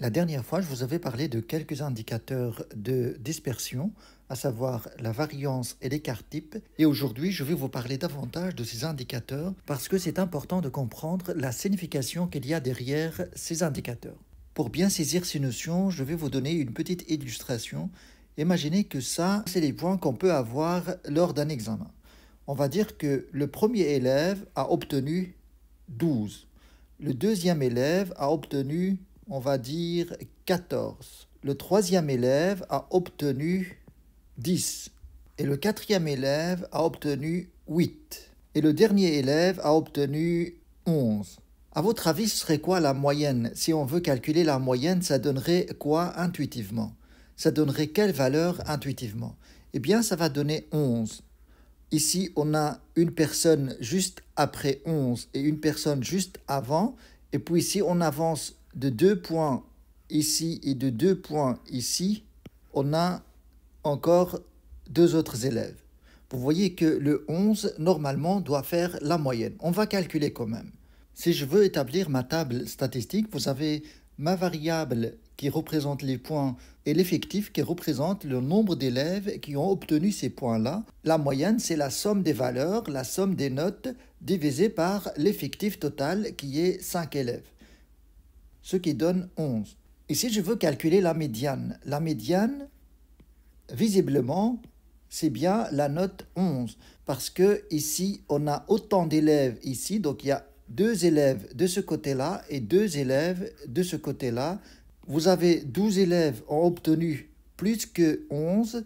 La dernière fois, je vous avais parlé de quelques indicateurs de dispersion, à savoir la variance et l'écart type, et aujourd'hui, je vais vous parler davantage de ces indicateurs parce que c'est important de comprendre la signification qu'il y a derrière ces indicateurs. Pour bien saisir ces notions, je vais vous donner une petite illustration. Imaginez que ça, c'est les points qu'on peut avoir lors d'un examen. On va dire que le premier élève a obtenu 12, le deuxième élève a obtenu on va dire 14. Le troisième élève a obtenu 10. Et le quatrième élève a obtenu 8. Et le dernier élève a obtenu 11. À votre avis, ce serait quoi la moyenne Si on veut calculer la moyenne, ça donnerait quoi intuitivement Ça donnerait quelle valeur intuitivement Eh bien, ça va donner 11. Ici, on a une personne juste après 11 et une personne juste avant. Et puis ici, on avance de deux points ici et de deux points ici, on a encore deux autres élèves. Vous voyez que le 11, normalement, doit faire la moyenne. On va calculer quand même. Si je veux établir ma table statistique, vous avez ma variable qui représente les points et l'effectif qui représente le nombre d'élèves qui ont obtenu ces points-là. La moyenne, c'est la somme des valeurs, la somme des notes, divisée par l'effectif total qui est 5 élèves ce qui donne 11. Ici, je veux calculer la médiane. La médiane, visiblement, c'est bien la note 11 parce que ici, on a autant d'élèves ici, donc il y a deux élèves de ce côté-là et deux élèves de ce côté-là. Vous avez 12 élèves ont obtenu plus que 11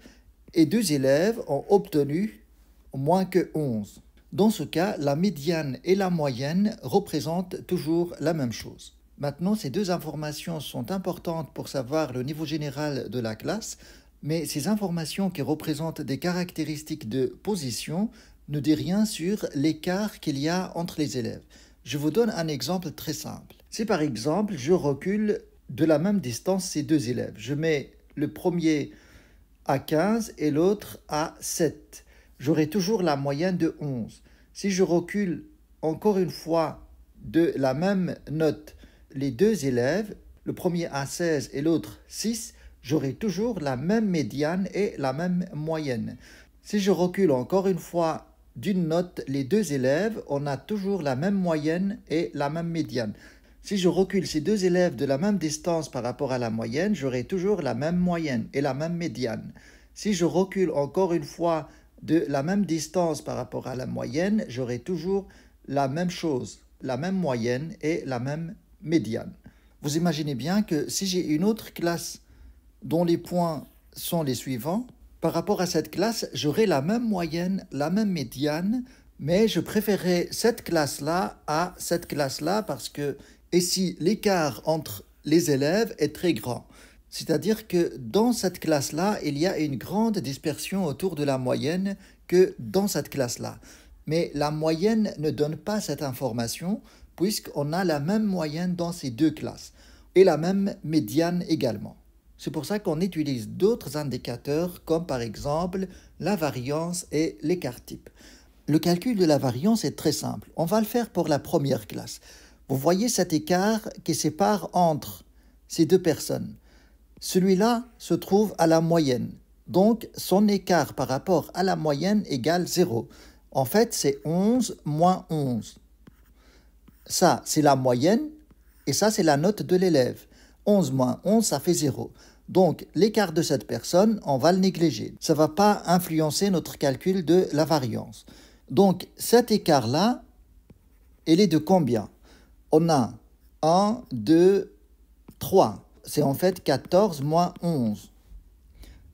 et deux élèves ont obtenu moins que 11. Dans ce cas, la médiane et la moyenne représentent toujours la même chose. Maintenant, ces deux informations sont importantes pour savoir le niveau général de la classe, mais ces informations qui représentent des caractéristiques de position ne disent rien sur l'écart qu'il y a entre les élèves. Je vous donne un exemple très simple. Si par exemple je recule de la même distance ces deux élèves, je mets le premier à 15 et l'autre à 7, j'aurai toujours la moyenne de 11. Si je recule encore une fois de la même note les deux élèves, le premier à 16 et l'autre 6, j'aurai toujours la même médiane et la même moyenne. Si je recule encore une fois d'une note les deux élèves, on a toujours la même moyenne et la même médiane. Si je recule ces deux élèves de la même distance par rapport à la moyenne, j'aurai toujours la même moyenne et la même médiane. Si je recule encore une fois de la même distance par rapport à la moyenne, j'aurai toujours la même chose, la même moyenne et la même médiane. Vous imaginez bien que si j'ai une autre classe dont les points sont les suivants, par rapport à cette classe, j'aurai la même moyenne, la même médiane, mais je préférerais cette classe-là à cette classe-là parce que ici, l'écart entre les élèves est très grand. C'est-à-dire que dans cette classe-là, il y a une grande dispersion autour de la moyenne que dans cette classe-là. Mais la moyenne ne donne pas cette information, puisqu'on a la même moyenne dans ces deux classes et la même médiane également. C'est pour ça qu'on utilise d'autres indicateurs comme par exemple la variance et l'écart-type. Le calcul de la variance est très simple. On va le faire pour la première classe. Vous voyez cet écart qui sépare entre ces deux personnes. Celui-là se trouve à la moyenne. Donc son écart par rapport à la moyenne égale 0. En fait, c'est 11 moins 11. Ça, c'est la moyenne et ça, c'est la note de l'élève. 11 moins 11, ça fait 0. Donc, l'écart de cette personne, on va le négliger. Ça ne va pas influencer notre calcul de la variance. Donc, cet écart-là, il est de combien On a 1, 2, 3. C'est en fait 14 moins 11.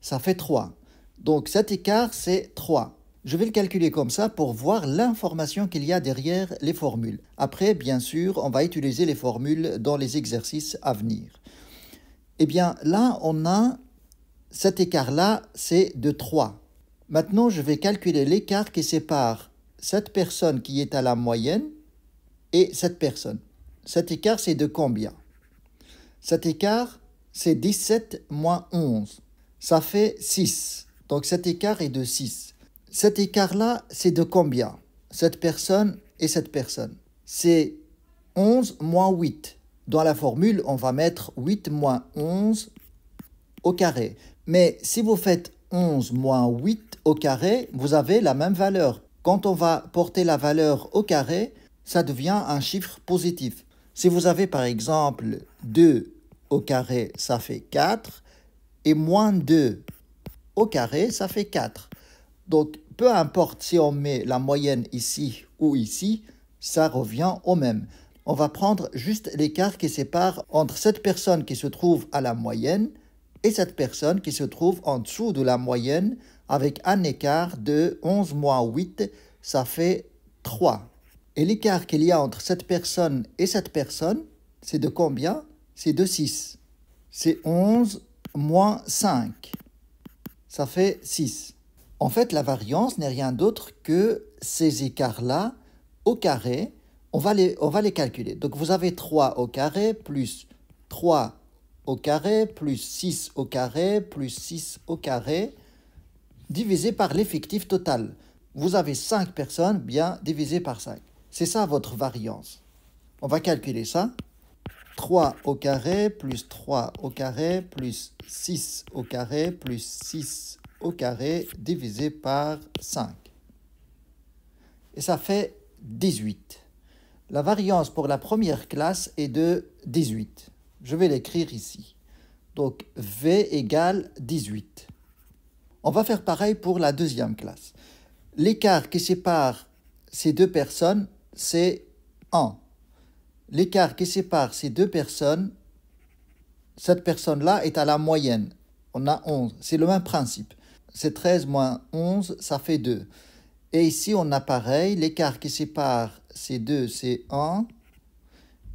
Ça fait 3. Donc, cet écart, c'est 3. Je vais le calculer comme ça pour voir l'information qu'il y a derrière les formules. Après, bien sûr, on va utiliser les formules dans les exercices à venir. Eh bien, là, on a cet écart-là, c'est de 3. Maintenant, je vais calculer l'écart qui sépare cette personne qui est à la moyenne et cette personne. Cet écart, c'est de combien Cet écart, c'est 17 moins 11. Ça fait 6. Donc cet écart est de 6. Cet écart-là, c'est de combien Cette personne et cette personne. C'est 11 moins 8. Dans la formule, on va mettre 8 moins 11 au carré. Mais si vous faites 11 moins 8 au carré, vous avez la même valeur. Quand on va porter la valeur au carré, ça devient un chiffre positif. Si vous avez par exemple 2 au carré, ça fait 4, et moins 2 au carré, ça fait 4. Donc, peu importe si on met la moyenne ici ou ici, ça revient au même. On va prendre juste l'écart qui sépare entre cette personne qui se trouve à la moyenne et cette personne qui se trouve en dessous de la moyenne avec un écart de 11 moins 8, ça fait 3. Et l'écart qu'il y a entre cette personne et cette personne, c'est de combien C'est de 6. C'est 11 moins 5. Ça fait 6. En fait, la variance n'est rien d'autre que ces écarts-là au carré. On va, les, on va les calculer. Donc vous avez 3 au carré plus 3 au carré plus 6 au carré plus 6 au carré divisé par l'effectif total. Vous avez 5 personnes bien divisé par 5. C'est ça votre variance. On va calculer ça. 3 au carré plus 3 au carré plus 6 au carré plus 6 au carré divisé par 5. Et ça fait 18. La variance pour la première classe est de 18. Je vais l'écrire ici. Donc V égale 18. On va faire pareil pour la deuxième classe. L'écart qui sépare ces deux personnes, c'est 1. L'écart qui sépare ces deux personnes, cette personne-là est à la moyenne. On a 11. C'est le même principe c'est 13 moins 11, ça fait 2. Et ici, on a pareil, l'écart qui sépare ces 2, c'est 1.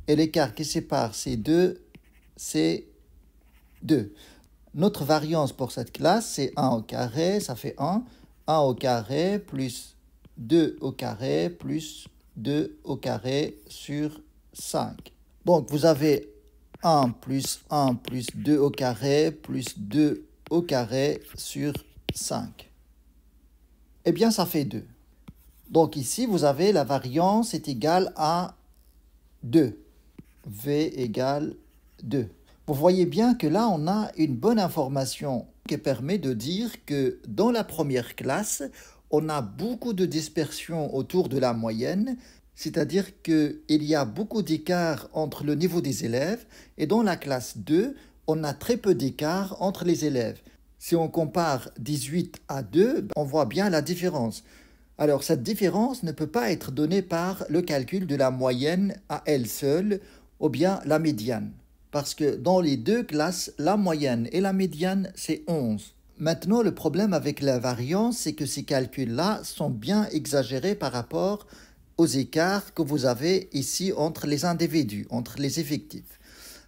Et l'écart qui sépare ces 2, c'est 2. Notre variance pour cette classe, c'est 1 au carré, ça fait 1. 1 au carré plus 2 au carré plus 2 au carré sur 5. Donc, vous avez 1 plus 1 plus 2 au carré plus 2 au carré sur 5. 5. Eh bien, ça fait 2. Donc ici, vous avez la variance est égale à 2. V égale 2. Vous voyez bien que là, on a une bonne information qui permet de dire que dans la première classe, on a beaucoup de dispersion autour de la moyenne, c'est-à-dire qu'il y a beaucoup d'écart entre le niveau des élèves, et dans la classe 2, on a très peu d'écart entre les élèves. Si on compare 18 à 2, on voit bien la différence. Alors cette différence ne peut pas être donnée par le calcul de la moyenne à elle seule ou bien la médiane. Parce que dans les deux classes, la moyenne et la médiane, c'est 11. Maintenant, le problème avec la variance, c'est que ces calculs-là sont bien exagérés par rapport aux écarts que vous avez ici entre les individus, entre les effectifs.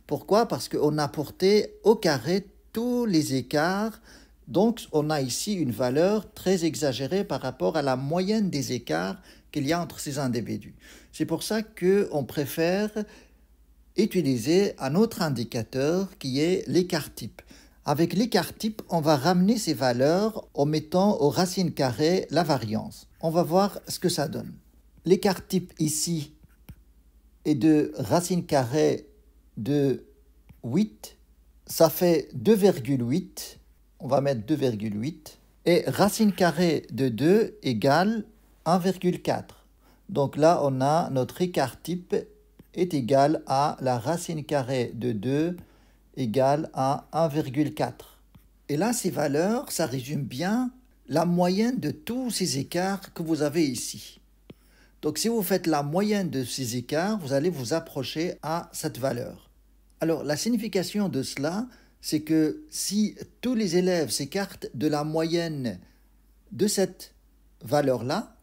Pourquoi Parce qu'on a porté au carré tous les écarts. Donc on a ici une valeur très exagérée par rapport à la moyenne des écarts qu'il y a entre ces individus. C'est pour ça qu'on préfère utiliser un autre indicateur qui est l'écart type. Avec l'écart type, on va ramener ces valeurs en mettant aux racines carrées la variance. On va voir ce que ça donne. L'écart type ici est de racine carrée de 8 ça fait 2,8. On va mettre 2,8. Et racine carrée de 2 égale 1,4. Donc là, on a notre écart type est égal à la racine carrée de 2 égale à 1,4. Et là, ces valeurs, ça résume bien la moyenne de tous ces écarts que vous avez ici. Donc si vous faites la moyenne de ces écarts, vous allez vous approcher à cette valeur. Alors la signification de cela, c'est que si tous les élèves s'écartent de la moyenne de cette valeur-là,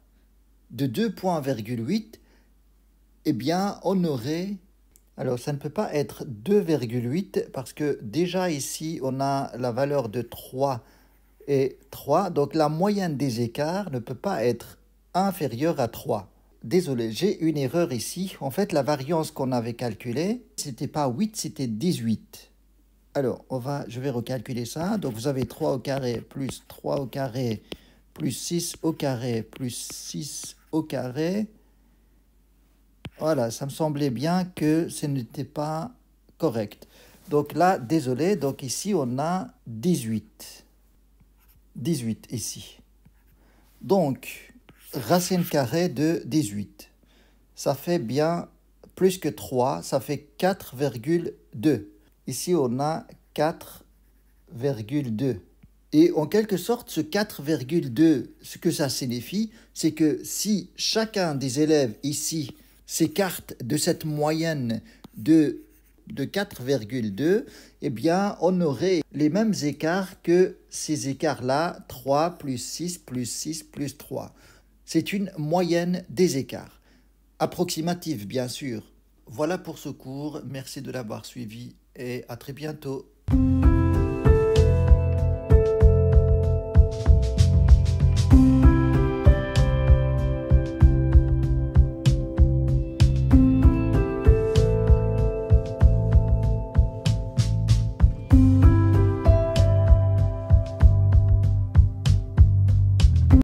de 2,8, eh bien on aurait... Alors ça ne peut pas être 2,8 parce que déjà ici on a la valeur de 3 et 3, donc la moyenne des écarts ne peut pas être inférieure à 3 désolé, j'ai une erreur ici. En fait, la variance qu'on avait calculée, ce n'était pas 8, c'était 18. Alors, on va, je vais recalculer ça. Donc, vous avez 3 au carré plus 3 au carré plus 6 au carré plus 6 au carré. Voilà, ça me semblait bien que ce n'était pas correct. Donc là, désolé, donc ici, on a 18. 18 ici. Donc, racine carrée de 18. Ça fait bien plus que 3, ça fait 4,2. Ici, on a 4,2. Et en quelque sorte, ce 4,2, ce que ça signifie, c'est que si chacun des élèves ici s'écarte de cette moyenne de, 4,2, eh bien, on aurait les mêmes écarts que ces écarts-là, 3 plus 6 plus 6 plus 3. C'est une moyenne des écarts. Approximative, bien sûr. Voilà pour ce cours. Merci de l'avoir suivi et à très bientôt.